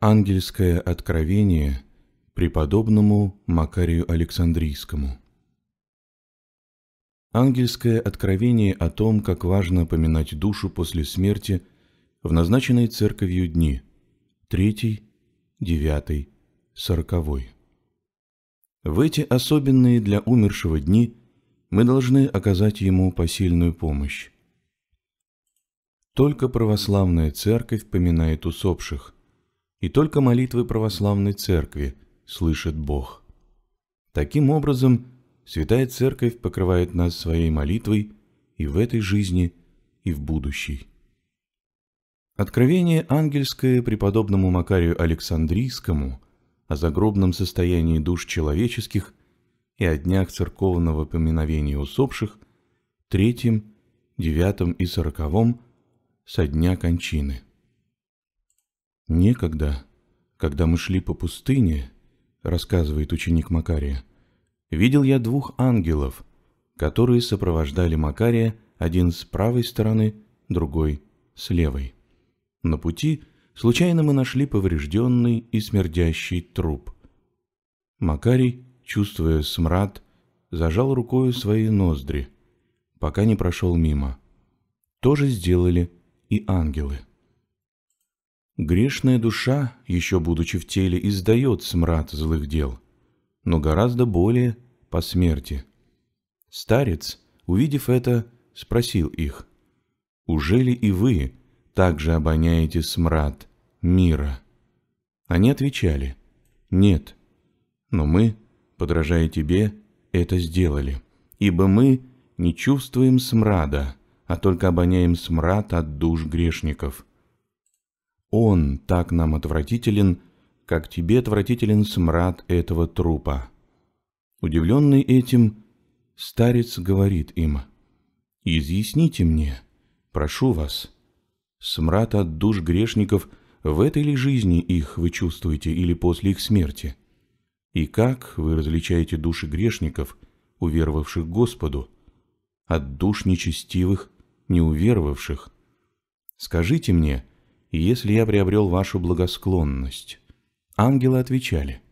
Ангельское откровение преподобному Макарию Александрийскому. Ангельское откровение о том, как важно поминать душу после смерти в назначенные церковью дни – третий, девятый, сороковой. В эти особенные для умершего дни мы должны оказать ему посильную помощь. Только православная церковь поминает усопших – и только молитвы православной церкви слышит Бог. Таким образом, Святая Церковь покрывает нас своей молитвой и в этой жизни, и в будущей. Откровение ангельское преподобному Макарию Александрийскому о загробном состоянии душ человеческих и о днях церковного поминовения усопших, третьем, девятом и сороковом со дня кончины – «Некогда, когда мы шли по пустыне, — рассказывает ученик Макария, — видел я двух ангелов, которые сопровождали Макария один с правой стороны, другой — с левой. На пути случайно мы нашли поврежденный и смердящий труп. Макарий, чувствуя смрад, зажал рукою свои ноздри, пока не прошел мимо. То же сделали и ангелы. Грешная душа, еще будучи в теле, издает смрад злых дел, но гораздо более по смерти. Старец, увидев это, спросил их, «Уже ли и вы также обоняете смрад мира?» Они отвечали, «Нет, но мы, подражая тебе, это сделали, ибо мы не чувствуем смрада, а только обоняем смрад от душ грешников» Он так нам отвратителен, как тебе отвратителен смрад этого трупа. Удивленный этим, старец говорит им, «Изъясните мне, прошу вас, смрад от душ грешников в этой ли жизни их вы чувствуете или после их смерти? И как вы различаете души грешников, уверовавших Господу, от душ нечестивых, неуверовавших? Скажите мне, — если я приобрел вашу благосклонность?» Ангелы отвечали,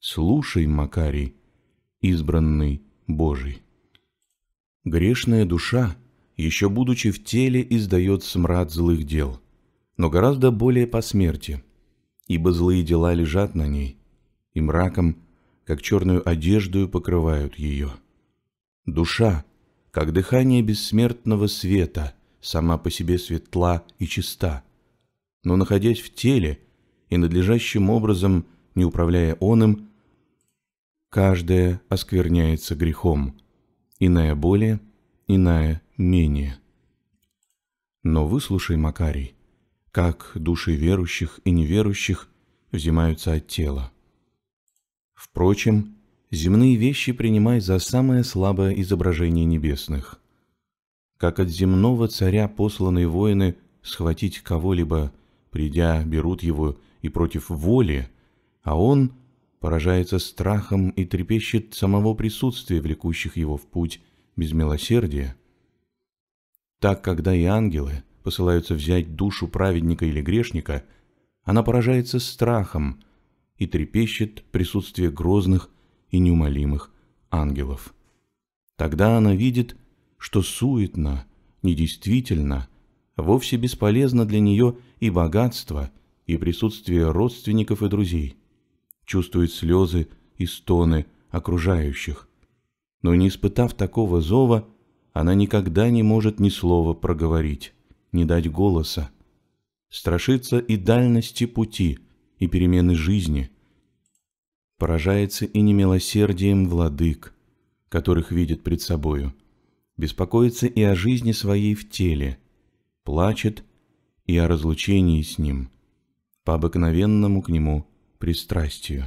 «Слушай, Макарий, избранный Божий». Грешная душа, еще будучи в теле, издает смрад злых дел, но гораздо более по смерти, ибо злые дела лежат на ней, и мраком, как черную одежду, покрывают ее. Душа, как дыхание бессмертного света, сама по себе светла и чиста, но находясь в теле и надлежащим образом не управляя он им, каждое оскверняется грехом, иная более, иная менее. Но выслушай, Макарий, как души верующих и неверующих взимаются от тела. Впрочем, земные вещи принимай за самое слабое изображение небесных. Как от земного царя посланные воины схватить кого-либо Придя, берут его и против воли, а он поражается страхом и трепещет самого присутствия, влекущих его в путь без милосердия. Так, когда и ангелы посылаются взять душу праведника или грешника, она поражается страхом и трепещет присутствие грозных и неумолимых ангелов. Тогда она видит, что суетно, недействительно – вовсе бесполезно для нее и богатство, и присутствие родственников и друзей. Чувствует слезы и стоны окружающих. Но не испытав такого зова, она никогда не может ни слова проговорить, не дать голоса. Страшится и дальности пути, и перемены жизни. Поражается и немилосердием владык, которых видит пред собою. Беспокоится и о жизни своей в теле – плачет и о разлучении с ним, по обыкновенному к нему пристрастию.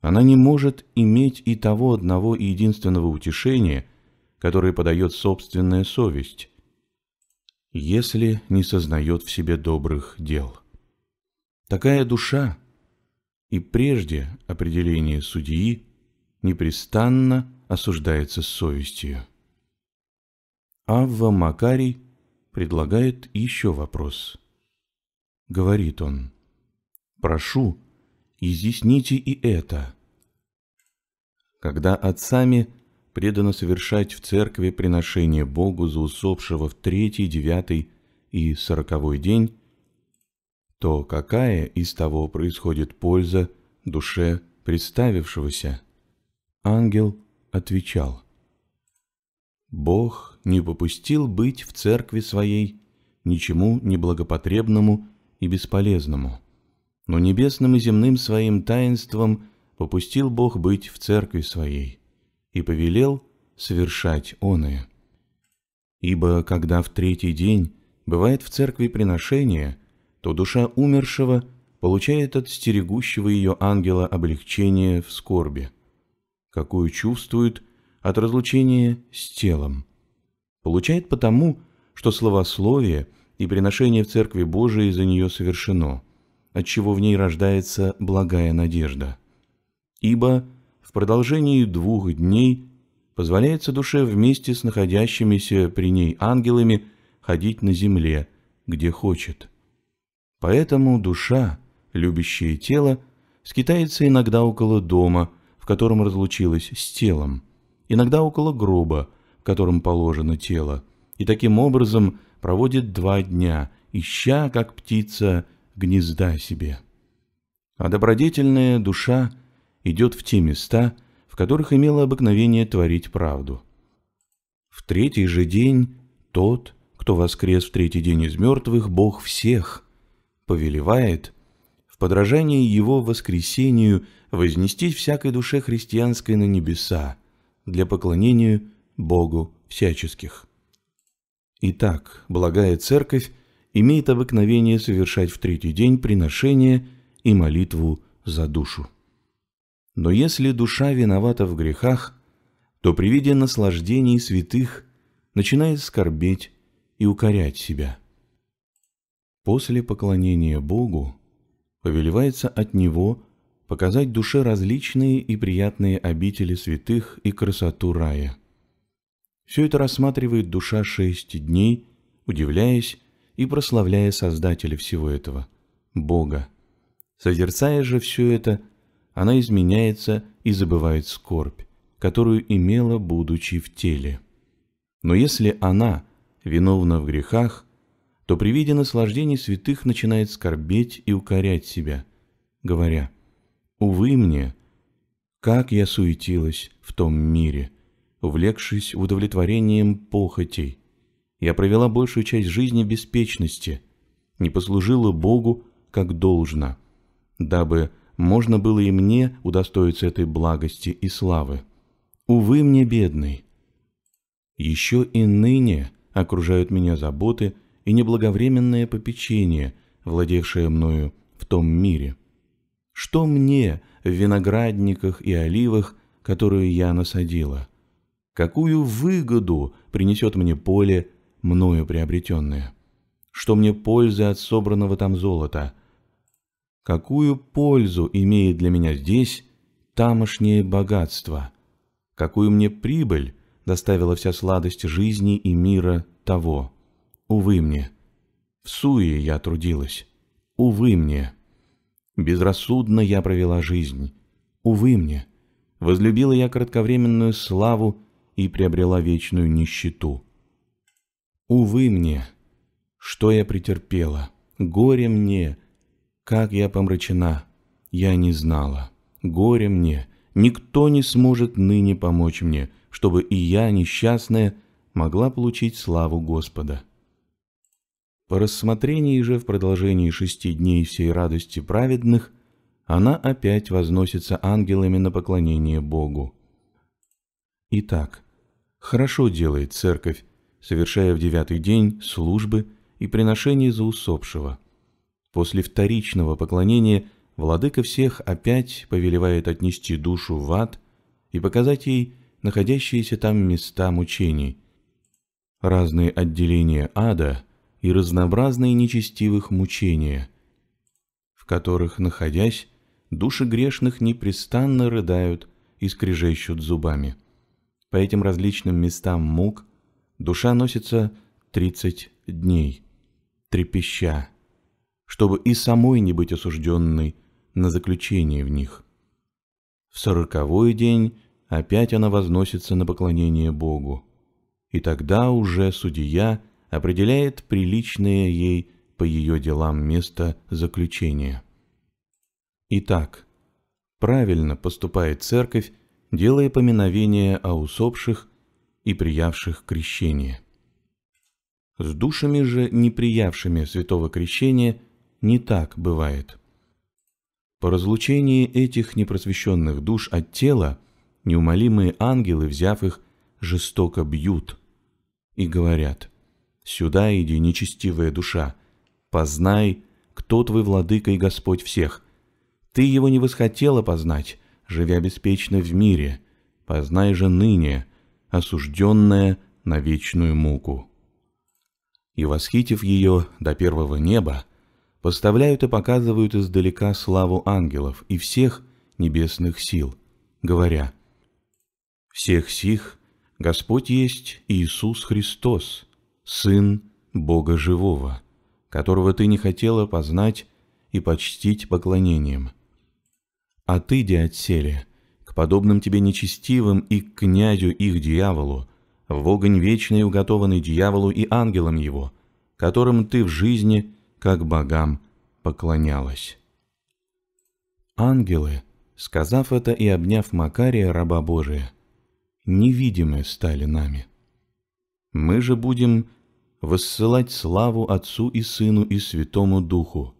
Она не может иметь и того одного и единственного утешения, которое подает собственная совесть, если не сознает в себе добрых дел. Такая душа и прежде определение судьи непрестанно осуждается совестью. Авва Макарий предлагает еще вопрос. Говорит он, «Прошу, изъясните и это». Когда отцами предано совершать в церкви приношение Богу за усопшего в третий, девятый и сороковой день, то какая из того происходит польза душе представившегося? Ангел отвечал – Бог не попустил быть в церкви своей ничему неблагопотребному и бесполезному. Но небесным и земным своим таинством попустил Бог быть в церкви своей и повелел совершать оное. Ибо когда в третий день бывает в церкви приношение, то душа умершего получает от стерегущего ее ангела облегчение в скорби, какую чувствует от разлучения с телом. Получает потому, что словословие и приношение в Церкви Божией за нее совершено, отчего в ней рождается благая надежда. Ибо в продолжении двух дней позволяется душе вместе с находящимися при ней ангелами ходить на земле, где хочет. Поэтому душа, любящая тело, скитается иногда около дома, в котором разлучилась с телом – иногда около гроба, в котором положено тело, и таким образом проводит два дня, ища, как птица, гнезда себе. А добродетельная душа идет в те места, в которых имела обыкновение творить правду. В третий же день тот, кто воскрес в третий день из мертвых, Бог всех, повелевает в подражании Его воскресению вознестись всякой душе христианской на небеса, для поклонения Богу всяческих. Итак, благая церковь имеет обыкновение совершать в третий день приношение и молитву за душу. Но если душа виновата в грехах, то при виде наслаждений святых начинает скорбеть и укорять себя. После поклонения Богу повелевается от Него показать душе различные и приятные обители святых и красоту рая. Все это рассматривает душа шесть дней, удивляясь и прославляя Создателя всего этого, Бога. Созерцая же все это, она изменяется и забывает скорбь, которую имела, будучи в теле. Но если она виновна в грехах, то при виде наслаждений святых начинает скорбеть и укорять себя, говоря – Увы мне, как я суетилась в том мире, увлекшись удовлетворением похотей. Я провела большую часть жизни в беспечности, не послужила Богу как должно, дабы можно было и мне удостоиться этой благости и славы. Увы мне, бедный! Еще и ныне окружают меня заботы и неблаговременное попечение, владевшее мною в том мире. Что мне в виноградниках и оливах, которые я насадила? Какую выгоду принесет мне поле, мною приобретенное? Что мне пользы от собранного там золота? Какую пользу имеет для меня здесь тамошнее богатство? Какую мне прибыль доставила вся сладость жизни и мира того? Увы мне. В суе я трудилась. Увы мне. Безрассудно я провела жизнь. Увы мне, возлюбила я кратковременную славу и приобрела вечную нищету. Увы мне, что я претерпела, горе мне, как я помрачена, я не знала. Горе мне, никто не сможет ныне помочь мне, чтобы и я, несчастная, могла получить славу Господа. По рассмотрении же в продолжении шести дней всей радости праведных, она опять возносится ангелами на поклонение Богу. Итак, хорошо делает церковь, совершая в девятый день службы и приношения за усопшего. После вторичного поклонения владыка всех опять повелевает отнести душу в ад и показать ей находящиеся там места мучений. Разные отделения ада – и разнообразные нечестивых мучения, в которых, находясь, души грешных непрестанно рыдают и скрежещут зубами. По этим различным местам мук душа носится тридцать дней, трепеща, чтобы и самой не быть осужденной на заключение в них. В сороковой день опять она возносится на поклонение Богу, и тогда уже судья – определяет приличное ей по ее делам место заключения. Итак, правильно поступает церковь, делая поминовение о усопших и приявших крещение. С душами же, не приявшими святого крещения, не так бывает. По разлучении этих непросвещенных душ от тела, неумолимые ангелы, взяв их, жестоко бьют и говорят, Сюда иди, нечестивая душа, познай, кто твой владыка и Господь всех. Ты его не восхотела познать, живя беспечно в мире, познай же ныне, осужденная на вечную муку. И восхитив ее до первого неба, поставляют и показывают издалека славу ангелов и всех небесных сил, говоря, «Всех сих Господь есть Иисус Христос, Сын Бога Живого, которого ты не хотела познать и почтить поклонением. А ты, диатселе к подобным тебе нечестивым и к князю их дьяволу, в огонь вечный уготованный дьяволу и ангелам его, которым ты в жизни, как богам, поклонялась. Ангелы, сказав это и обняв Макария, раба Божия, невидимы стали нами. Мы же будем воссылать славу Отцу и Сыну и Святому Духу,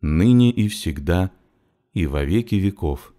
ныне и всегда, и во веки веков.